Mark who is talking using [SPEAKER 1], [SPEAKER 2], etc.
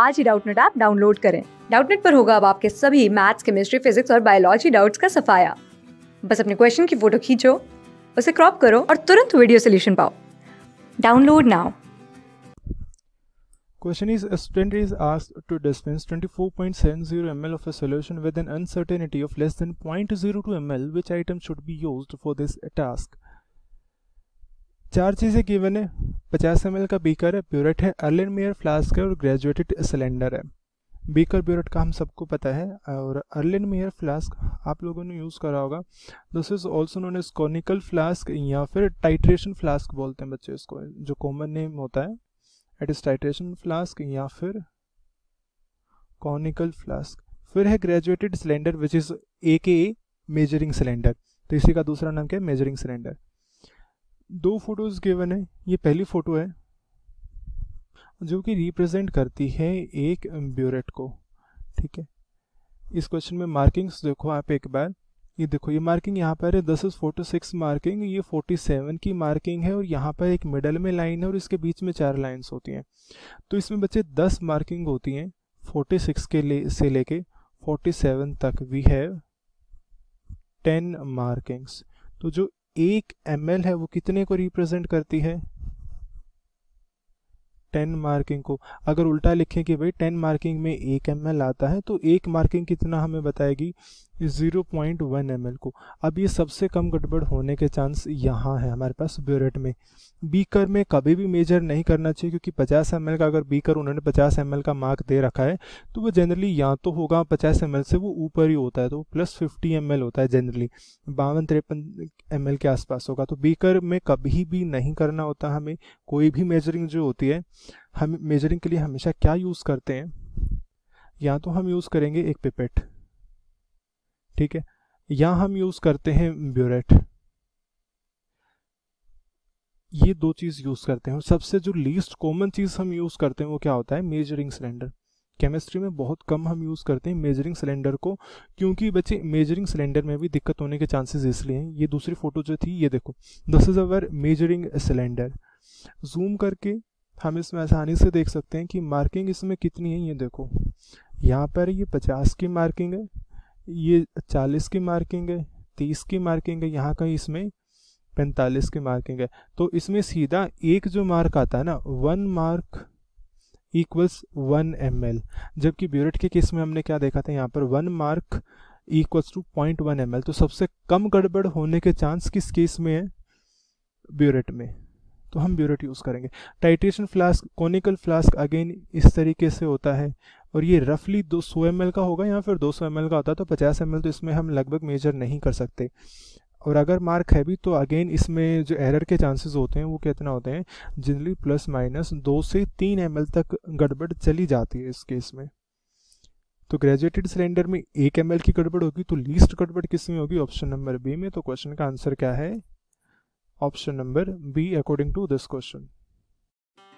[SPEAKER 1] आज ही Doubtnut app download करें डाउटनेट पर होगा अब आपके सभी मैथ्स केमिस्ट्री फिजिक्स और बायोलॉजी डाउट्स का सफाया बस अपने क्वेश्चन की फोटो खींचो उसे क्रॉप करो और तुरंत वीडियो सोल्यूशन पाओ download now
[SPEAKER 2] Question is, a student is asked to dispense 24.70 ml of a solution with an uncertainty of less than 0.02 ml. Which item should be used for this task? चार चीज़ें given है पचास M का beaker है प्यूरेट है Arlene mayor flask है और graduated cylinder है बीकर ब्यूरेट का हम सबको पता है और अर्लिन मेयर फ्लास्क आप लोगों ने यूज़ करा होगा this is also known as conical flask या फिर टाइट्रेशन फ्लास्क बोलते हैं बच्चे इसको जो कॉमन नेम होता है इट इज़ टाइट्रेशन फ्लास्क या फिर कॉनिकल फ्लास्क फिर है graduated cylinder which is a के मेजरिंग सिलेंडर तो इसी का दूसरा नाम क्या है मेजरिंग सिलेंडर दो फोटोज़ गिवन है ये पहली फ़ोटो है जो कि रिप्रेजेंट करती है एक ब्यूरेट को ठीक है इस क्वेश्चन में मार्किंग्स देखो आप एक बार ये देखो ये मार्किंग यहाँ पर है this is forty six marking ये फोर्टी सेवन की मार्किंग है और यहाँ पर एक मिडल में लाइन है और इसके बीच में चार लाइंस होती हैं तो इसमें बच्चे दस मार्किंग होती हैं फोर्टी सिक्स के ले से लेके फोर्टी सेवन तक वी हैव टेन मार्किंग्स तो जो एक एम है वो कितने को रिप्रेजेंट करती है टेन मार्किंग को अगर उल्टा लिखें कि भाई टेन मार्किंग में एक एम आता है तो एक मार्किंग कितना हमें बताएगी ज़ीरो पॉइंट वन एम को अब ये सबसे कम गड़बड़ होने के चांस यहाँ है हमारे पास ब्यूरेट में बीकर में कभी भी मेजर नहीं करना चाहिए क्योंकि पचास एम का अगर बीकर उन्होंने पचास एम का मार्क दे रखा है तो वो जनरली या तो होगा पचास एम से वो ऊपर ही होता है तो प्लस फिफ्टी एम होता है जनरली बावन तिरपन एम के आसपास होगा तो बीकर में कभी भी नहीं करना होता हमें कोई भी मेजरिंग जो होती है हम मेजरिंग के लिए हमेशा क्या यूज़ करते हैं या तो हम यूज़ करेंगे एक पिपेट ठीक है या हम यूज़ करते हैं ब्यूरेट ये दो चीज़ यूज़ करते हैं सबसे जो लीस्ट कॉमन चीज़ हम यूज़ करते हैं वो क्या होता है मेजरिंग सिलेंडर केमिस्ट्री में बहुत कम हम यूज़ करते हैं मेजरिंग सिलेंडर को क्योंकि बच्चे मेजरिंग सिलेंडर में भी दिक्कत होने के चांसेस इसलिए हैं ये दूसरी फोटो जो थी ये देखो this is our measuring cylinder zoom करके हम इसमें आसानी से देख सकते हैं कि मार्किंग इसमें कितनी है ये देखो यहाँ पर ये पचास की मार्किंग है ये चालीस की मार्किंग है तीस की मार्किंग है यहाँ कहीं इसमें पैंतालीस की मार्किंग है तो इसमें सीधा एक जो मार्क आता है ना one mark equals one M जबकि ब्यूरेट के केस में हमने क्या देखा था यहाँ पर one mark equals two point one M तो सबसे कम गड़बड़ होने के चांस किस केस में है ब्यूरेट में तो हम ब्यूरेट यूज़ करेंगे titration flask conical flask again इस तरीके से होता है और ये रफली दो सौ एम का होगा या फिर दो सौ एम का होता है तो पचास एम तो इसमें हम लगभग मेजर नहीं कर सकते और अगर मार्क है भी तो अगेन इसमें जो एरर के चांसेस होते हैं वो कितना होते हैं जनरली प्लस माइनस दो से तीन एम तक गड़बड़ चली जाती है इस केस में तो ग्रेजुएटेड सिलेंडर में एक एम की गड़बड़ होगी तो लीस्ट गड़बड़ किस में होगी ऑप्शन नंबर बी में तो क्वेश्चन का आंसर क्या है option number B according to this question